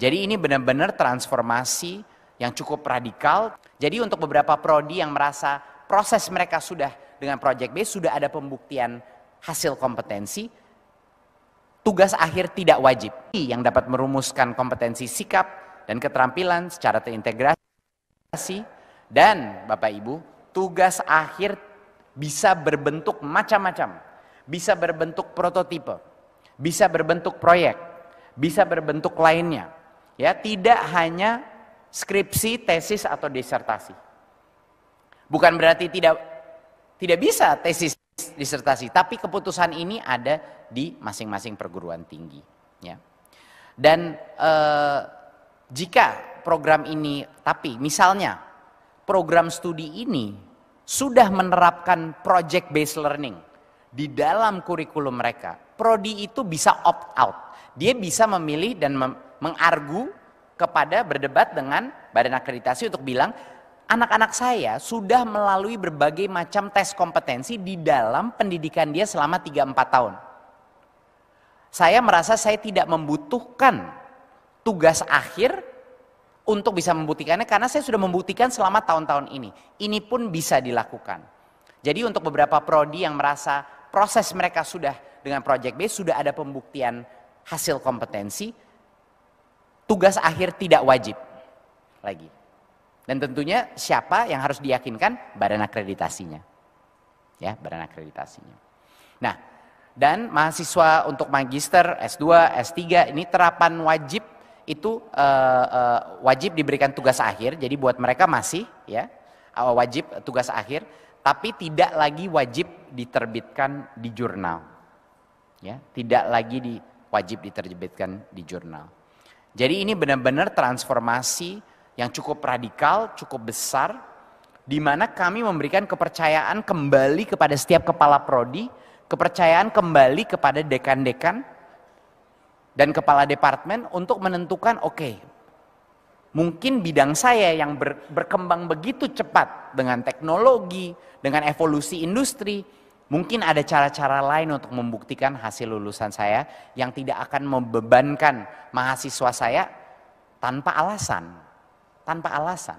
Jadi ini benar-benar transformasi yang cukup radikal. Jadi untuk beberapa prodi yang merasa proses mereka sudah dengan project B sudah ada pembuktian hasil kompetensi, tugas akhir tidak wajib yang dapat merumuskan kompetensi sikap dan keterampilan secara terintegrasi dan Bapak Ibu, tugas akhir bisa berbentuk macam-macam. Bisa berbentuk prototipe, bisa berbentuk proyek, bisa berbentuk lainnya. Ya, tidak hanya skripsi, tesis atau disertasi. Bukan berarti tidak tidak bisa tesis disertasi, tapi keputusan ini ada di masing-masing perguruan tinggi, ya. Dan eh, jika program ini tapi misalnya program studi ini sudah menerapkan project based learning di dalam kurikulum mereka, prodi itu bisa opt out. Dia bisa memilih dan mem mengargu kepada berdebat dengan badan akreditasi untuk bilang anak-anak saya sudah melalui berbagai macam tes kompetensi di dalam pendidikan dia selama 3-4 tahun. Saya merasa saya tidak membutuhkan tugas akhir untuk bisa membuktikannya karena saya sudah membuktikan selama tahun-tahun ini. Ini pun bisa dilakukan. Jadi untuk beberapa prodi yang merasa proses mereka sudah dengan project B sudah ada pembuktian hasil kompetensi, tugas akhir tidak wajib lagi. Dan tentunya siapa yang harus diyakinkan badan akreditasinya. Ya, badan akreditasinya. Nah, dan mahasiswa untuk magister S2, S3 ini terapan wajib itu uh, uh, wajib diberikan tugas akhir. Jadi buat mereka masih ya eh, wajib tugas akhir, tapi tidak lagi wajib diterbitkan di jurnal. Ya, tidak lagi di, wajib diterbitkan di jurnal. Jadi ini benar-benar transformasi yang cukup radikal, cukup besar, di mana kami memberikan kepercayaan kembali kepada setiap kepala prodi, kepercayaan kembali kepada dekan-dekan dan kepala departemen untuk menentukan, oke, okay, mungkin bidang saya yang berkembang begitu cepat dengan teknologi, dengan evolusi industri, Mungkin ada cara-cara lain untuk membuktikan hasil lulusan saya yang tidak akan membebankan mahasiswa saya tanpa alasan. Tanpa alasan.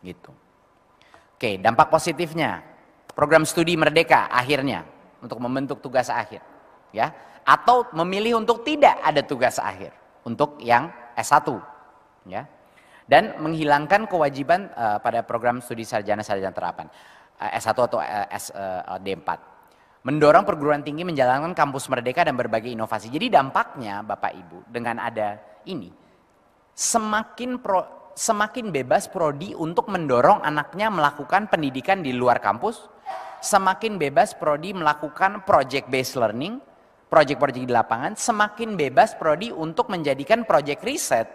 Gitu. Oke, dampak positifnya. Program studi merdeka akhirnya untuk membentuk tugas akhir, ya. Atau memilih untuk tidak ada tugas akhir untuk yang S1, ya. Dan menghilangkan kewajiban uh, pada program studi sarjana sarjana terapan. Eh, S1 atau eh, SD4. Eh, mendorong perguruan tinggi menjalankan kampus merdeka dan berbagai inovasi. Jadi dampaknya Bapak Ibu dengan ada ini semakin pro, semakin bebas prodi untuk mendorong anaknya melakukan pendidikan di luar kampus, semakin bebas prodi melakukan project based learning, project-project di lapangan, semakin bebas prodi untuk menjadikan project riset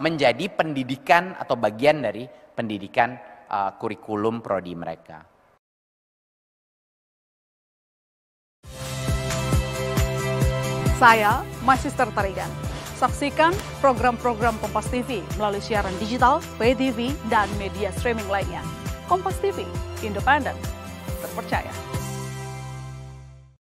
menjadi pendidikan atau bagian dari pendidikan uh, kurikulum prodi mereka. Saya tertarik dan Saksikan program-program Kompas TV melalui siaran digital, pay TV, dan media streaming lainnya. Kompas TV, independen, terpercaya.